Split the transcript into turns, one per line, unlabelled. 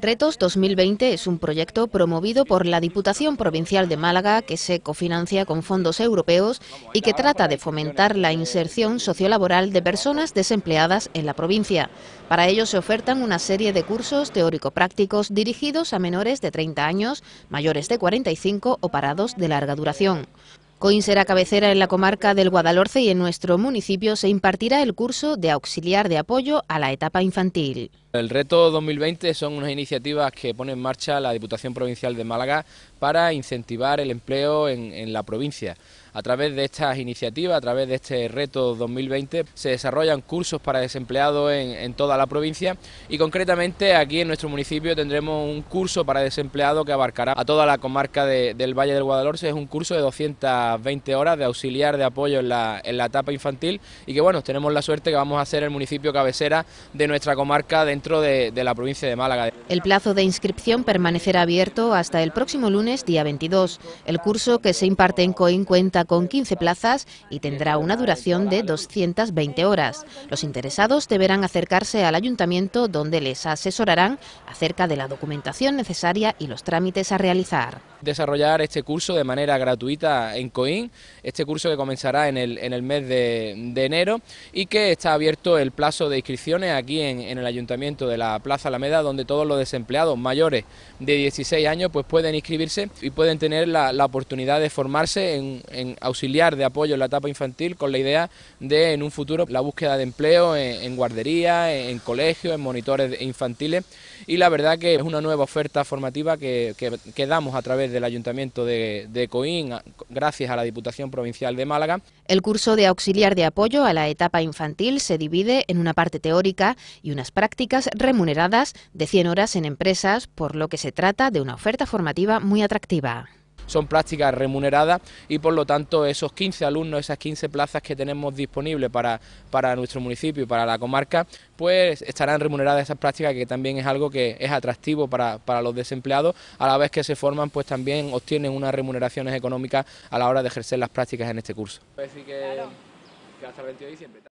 Retos 2020 es un proyecto promovido por la Diputación Provincial de Málaga que se cofinancia con fondos europeos y que trata de fomentar la inserción sociolaboral de personas desempleadas en la provincia. Para ello se ofertan una serie de cursos teórico-prácticos dirigidos a menores de 30 años, mayores de 45 o parados de larga duración. COIN será cabecera en la comarca del Guadalhorce y en nuestro municipio se impartirá el curso de auxiliar de apoyo a la etapa infantil.
El reto 2020 son unas iniciativas que pone en marcha la Diputación Provincial de Málaga para incentivar el empleo en la provincia. A través de estas iniciativas, a través de este reto 2020, se desarrollan cursos para desempleados en, toda la provincia y concretamente aquí en nuestro municipio tendremos un curso para desempleado que abarcará a toda la comarca del Valle del Guadalhorce. Es un curso de 220 horas de auxiliar de apoyo en la, etapa infantil y que bueno, tenemos la suerte que vamos a ser el municipio cabecera de nuestra comarca dentro de, de la provincia de Málaga.
El plazo de inscripción permanecerá abierto hasta el próximo lunes, día 22. El curso que se imparte en COIN cuenta con 15 plazas y tendrá una duración de 220 horas. Los interesados deberán acercarse al ayuntamiento donde les asesorarán acerca de la documentación necesaria y los trámites a realizar.
Desarrollar este curso de manera gratuita en COIN, este curso que comenzará en el, en el mes de, enero y que está abierto el plazo de inscripciones aquí en, el ayuntamiento de la Plaza Alameda, donde todos los desempleados mayores de 16 años pues pueden inscribirse y pueden tener la, oportunidad de formarse en, en auxiliar de apoyo en la etapa infantil con la idea de en un futuro la búsqueda de empleo en, guardería, en, colegios, en monitores infantiles y la verdad que es una nueva oferta formativa que, que, damos a través del Ayuntamiento de, de Coín gracias a la Diputación Provincial de Málaga.
El curso de auxiliar de apoyo a la etapa infantil se divide en una parte teórica y unas prácticas remuneradas de 100 horas en empresas, por lo que se trata de una oferta formativa muy atractiva son prácticas
remuneradas y por lo tanto esos 15 alumnos, esas 15 plazas que tenemos disponibles para, para nuestro municipio y para la comarca, pues estarán remuneradas esas prácticas que también es algo que es atractivo para, los desempleados, a la vez que se forman pues también obtienen unas remuneraciones económicas a la hora de ejercer las prácticas en este curso.